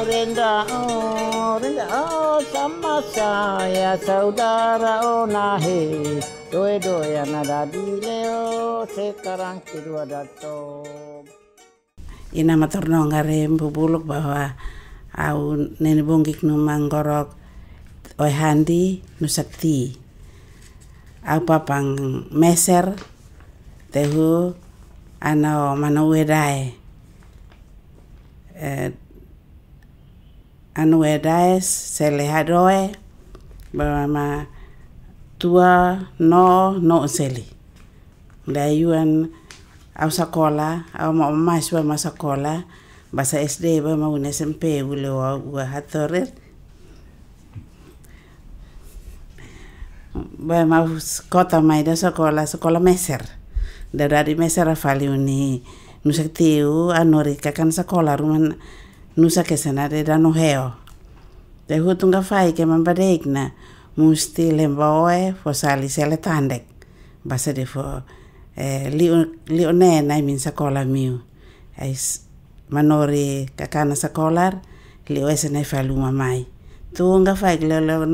Rinda oh Rinda oh sama saya saudara oh nahi Doi doi anak dadi leo sekarang kedua dato Ina maturno ngarem bubuluk bahwa au nene bongkik nu manggorok oi handi nu sakti au papang meser tehu ano manawedai eh, anuedades se le bawa bama tua no no seli da yuan au sakola au ma mahasiswa ma sakola basa SD ba mau SMP ule wa wa hatoret ba mau kota mai da sekolah sekolah meser da dari meser afali uni nusak tiu anori kakan sekolah rumah nusa ke danu heo. Te hutunga fai ke man na musti lemba oe fo sali sele tandek. Basa de fo eh, liu nena i min sakola miu. Ais manori kakana sakolar lio esene faluma mai. Tunga fai ke leo leo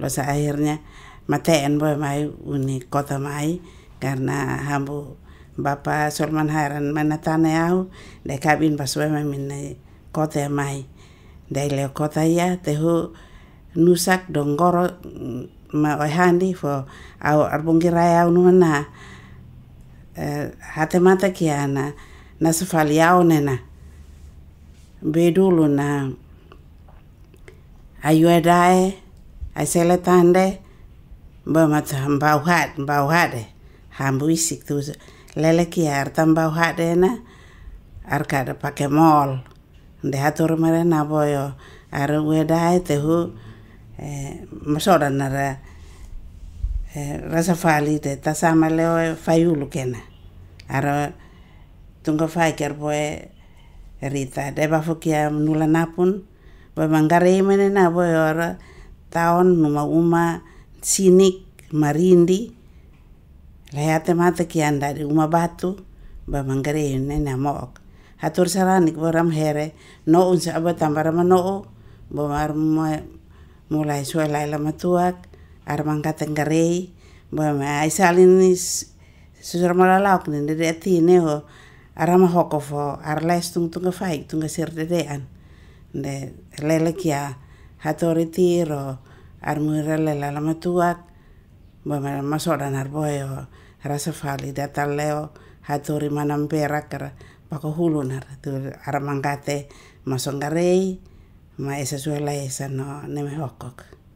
lo sa akhirnya mateen boe mai uni kota mai karena hambu Bapak Solman Hairan mana tanah au, dekabin pas boy kote mai dai leo kota ya, te nusak donggoro, mm, ma handi fo au rai au nu na eh, hate mata kia na na sefali au nena be dulu na ayu edae ai sele tande ba mata mbau hat mbau hade hambu isik tu lele kia artam mbau hade na arkada pakai mall nde hatu mere na boyo are dai te hu eh, masoda nara rasa fali te sama leo fayulu kena aro tunga ker boe rita de ba fukia nula napun boe manggare mene na boyo aro taon numa uma sinik marindi lehate mata kian dari uma batu ba manggare ne na mok hatur saranik ram here no unsa aba tambarama no o bomar mulai suela la matuak arman katenggarei bo ai salinis susur malalauk ni dede atine ho arama hokofo ar arles tung tunga faik tunga sir dedean de lele kia ya hatori tiro armuira lela la matuak boma masoda narboyo rasa fali datal leo hatori manampera kara pako hulu nara tu ara mangkate ma esa suela esa no neme hokok.